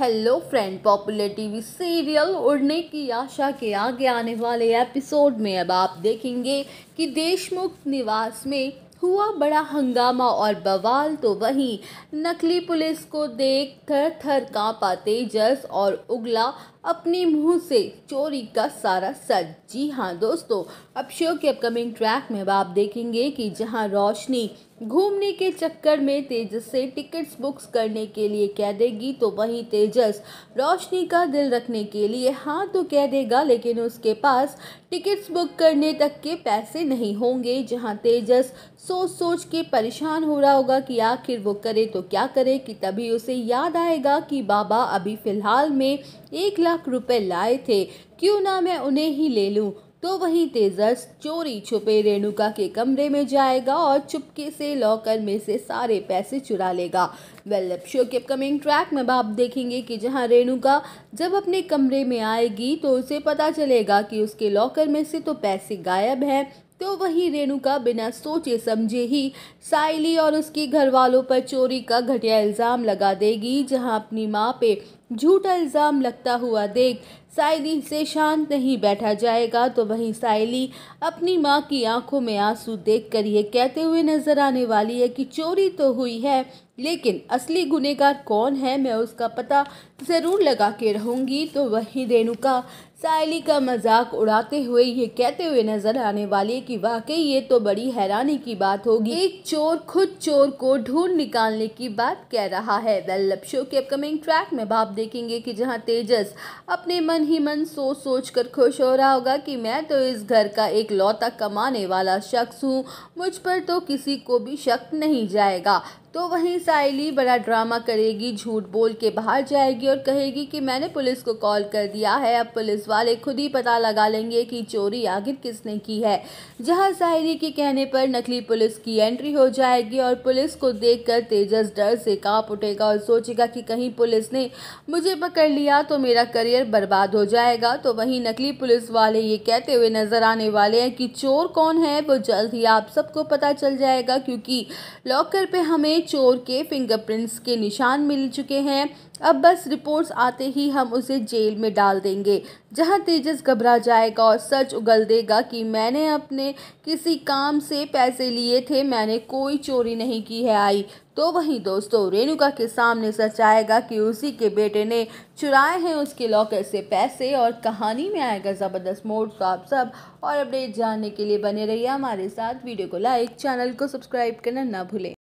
hello friend popular TV serial Udne Ki आशा के आगे आने वाले एपिसोड में अब आप देखेंगे कि देशमुख निवास में हुआ बड़ा हंगामा और बवाल तो वहीं नकली पुलिस को देख थर थर कांपा तेजस और उगला अपने मुंह से चोरी का सारा सच जी हाँ दोस्तों अब शो के अपकमिंग ट्रैक में अब आप देखेंगे कि जहाँ रोशनी घूमने के चक्कर में तेजस से टिकट्स बुक्स करने के लिए कह देगी तो वहीं तेजस रोशनी का दिल रखने के लिए हाँ तो कह देगा लेकिन उसके पास टिकट्स बुक करने तक के पैसे नहीं होंगे जहाँ तेजस सोच सोच के परेशान हो रहा होगा कि आखिर वो करे तो क्या करे कि तभी उसे याद आएगा कि बाबा अभी फ़िलहाल में एक लाख रुपए लाए थे क्यों ना मैं उन्हें ही ले लूँ तो वहीं तेजस चोरी छुपे रेणुका के कमरे में जाएगा और चुपके से लॉकर में से सारे पैसे चुरा लेगा वेल अब शो के अपकमिंग ट्रैक में आप देखेंगे कि जहां रेणुका जब अपने कमरे में आएगी तो उसे पता चलेगा कि उसके लॉकर में से तो पैसे गायब हैं तो वहीं रेणुका बिना सोचे समझे ही साइली और उसके घर वालों पर चोरी का घटिया इल्ज़ाम लगा देगी जहां अपनी माँ पे झूठा इल्ज़ाम लगता हुआ देख सायली से शांत नहीं बैठा जाएगा तो वहीं सायली अपनी माँ की आंखों में आंसू देखकर ये कहते हुए नजर आने वाली है कि चोरी तो हुई है लेकिन असली गुनेगार कौन है मैं उसका पता ज़रूर लगा के रहूँगी तो वहीं रेणुका सायली का मजाक उड़ाते हुए ये कहते हुए नजर आने वाली कि वाकई ये तो बड़ी हैरानी की बात होगी एक चोर खुद चोर को ढूंढ निकालने की बात कह रहा है वेल अब शो के अपकमिंग ट्रैक में आप देखेंगे कि जहां तेजस अपने मन ही मन सोच सोच कर खुश हो रहा होगा कि मैं तो इस घर का एक लौता कमाने वाला शख्स हूँ मुझ पर तो किसी को भी शक नहीं जाएगा तो वहीं सायली बड़ा ड्रामा करेगी झूठ बोल के बाहर जाएगी और कहेगी कि मैंने पुलिस को कॉल कर दिया है अब पुलिस वाले खुद ही पता लगा लेंगे कि चोरी आखिर किसने की है जहां साहिरी के कहने पर नकली पुलिस की एंट्री हो जाएगी और पुलिस को देखकर तेजस डर से कांप उठेगा और सोचेगा कि कहीं पुलिस ने मुझे पकड़ लिया तो मेरा करियर बर्बाद हो जाएगा तो वहीं नकली पुलिस वाले ये कहते हुए नजर आने वाले हैं कि चोर कौन है वो जल्द ही आप सबको पता चल जाएगा क्योंकि लॉकर पे हमें चोर के फिंगरप्रिंट्स के निशान मिल चुके हैं अब बस रिपोर्ट्स आते ही हम उसे जेल में डाल देंगे जहां तेजस घबरा जाएगा और सच उगल देगा कि मैंने अपने किसी काम से पैसे लिए थे मैंने कोई चोरी नहीं की है आई तो वहीं दोस्तों रेणुका के सामने सच आएगा कि उसी के बेटे ने चुराए हैं उसके लॉकर से पैसे और कहानी में आएगा ज़बरदस्त मोड़ तो आप सब और अपडेट जानने के लिए बने रहिए हमारे साथ वीडियो को लाइक चैनल को सब्सक्राइब करना ना भूलें